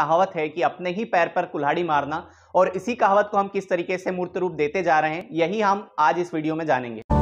कहावत है कि अपने ही पैर पर कुल्हाड़ी मारना और इसी कहावत को हम किस तरीके से मूर्त रूप देते जा रहे हैं यही हम आज इस वीडियो में जानेंगे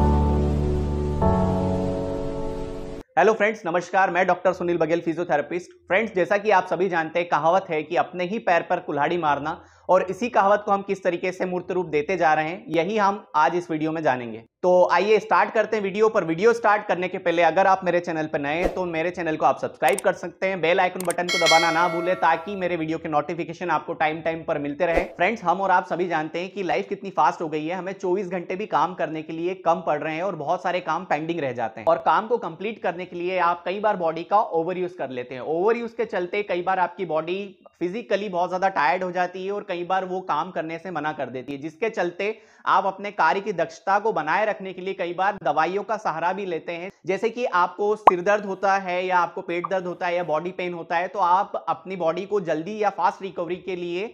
हेलो फ्रेंड्स नमस्कार मैं doctor Sunil Baghel physiotherapist friends जैसा कि आप सभी जानते हैं कहावत है कि अपने ही पैर पर कुल्हाड़ी मारना और इसी कहावत को हम किस तरीके से मूर्त रूप देते जा रहे हैं यही हम आज इस वीडियो में जानेंगे तो आइए स्टार्ट करते हैं वीडियो पर वीडियो स्टार्ट करने के पहले अगर आप मेरे चैनल पर नए हैं तो मेरे चैनल को आप सब्सक्राइब कर सकते हैं बेल आइकन बटन को दबाना ना भूलें ताकि मेरे वीडियो के नोटिफिकेशन आपको टाइम टाइम पर मिलते रहे फ्रेंड्स हम और आप सभी जानते हैं कि लाइफ कितनी फास्ट हो गई है हमें चौबीस घंटे भी काम करने के लिए कम पड़ रहे हैं और बहुत सारे काम पेंडिंग रह जाते हैं और काम को कंप्लीट करने के लिए आप कई बार बॉडी का ओवर यूज कर लेते हैं ओवर यूज के चलते कई बार आपकी बॉडी फिजिकली बहुत ज़्यादा टायर्ड हो जाती है और कई बार वो काम करने से मना कर देती है जिसके चलते आप अपने कार्य की दक्षता को बनाए रखने के लिए कई बार दवाइयों का सहारा भी लेते हैं जैसे कि आपको सिर दर्द होता है या आपको पेट दर्द होता है या बॉडी पेन होता है तो आप अपनी बॉडी को जल्दी या फास्ट रिकवरी के लिए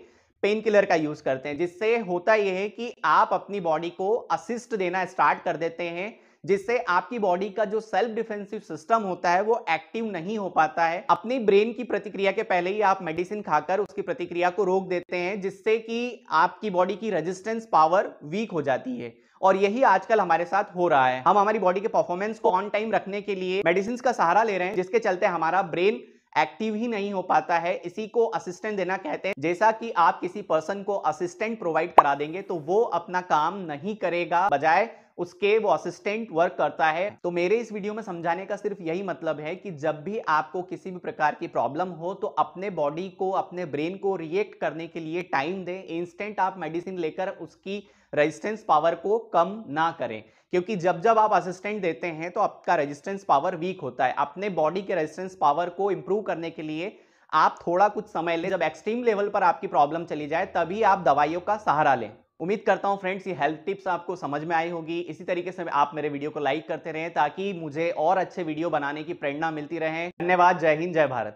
पेन किलर का यूज़ करते हैं जिससे होता यह है कि आप अपनी बॉडी को असिस्ट देना स्टार्ट कर देते हैं जिससे आपकी बॉडी का जो सेल्फ डिफेंसिव सिस्टम होता है वो एक्टिव नहीं हो पाता है अपनी ब्रेन की प्रतिक्रिया के पहले ही आप मेडिसिन खाकर उसकी प्रतिक्रिया को रोक देते हैं जिससे कि आपकी बॉडी की रेजिस्टेंस पावर वीक हो जाती है और यही आजकल हमारे साथ हो रहा है हम हमारी बॉडी के परफॉर्मेंस को ऑन टाइम रखने के लिए मेडिसिन का सहारा ले रहे हैं जिसके चलते हमारा ब्रेन एक्टिव ही नहीं हो पाता है इसी को असिस्टेंट देना कहते हैं जैसा कि आप किसी पर्सन को असिस्टेंट प्रोवाइड करा देंगे तो वो अपना काम नहीं करेगा बजाय उसके वो असिस्टेंट वर्क करता है तो मेरे इस वीडियो में समझाने का सिर्फ यही मतलब है कि जब भी आपको किसी भी प्रकार की प्रॉब्लम हो तो अपने बॉडी को अपने ब्रेन को रिएक्ट करने के लिए टाइम दें इंस्टेंट आप मेडिसिन लेकर उसकी रेजिस्टेंस पावर को कम ना करें क्योंकि जब जब आप असिस्टेंट देते हैं तो आपका रेजिस्टेंस पावर वीक होता है अपने बॉडी के रेजिस्टेंस पावर को इंप्रूव करने के लिए आप थोड़ा कुछ समय लें जब एक्सट्रीम लेवल पर आपकी प्रॉब्लम चली जाए तभी आप दवाइयों का सहारा लें उम्मीद करता हूं फ्रेंड्स ये हेल्थ टिप्स आपको समझ में आई होगी इसी तरीके से आप मेरे वीडियो को लाइक करते रहें ताकि मुझे और अच्छे वीडियो बनाने की प्रेरणा मिलती रहे धन्यवाद जय हिंद जय भारत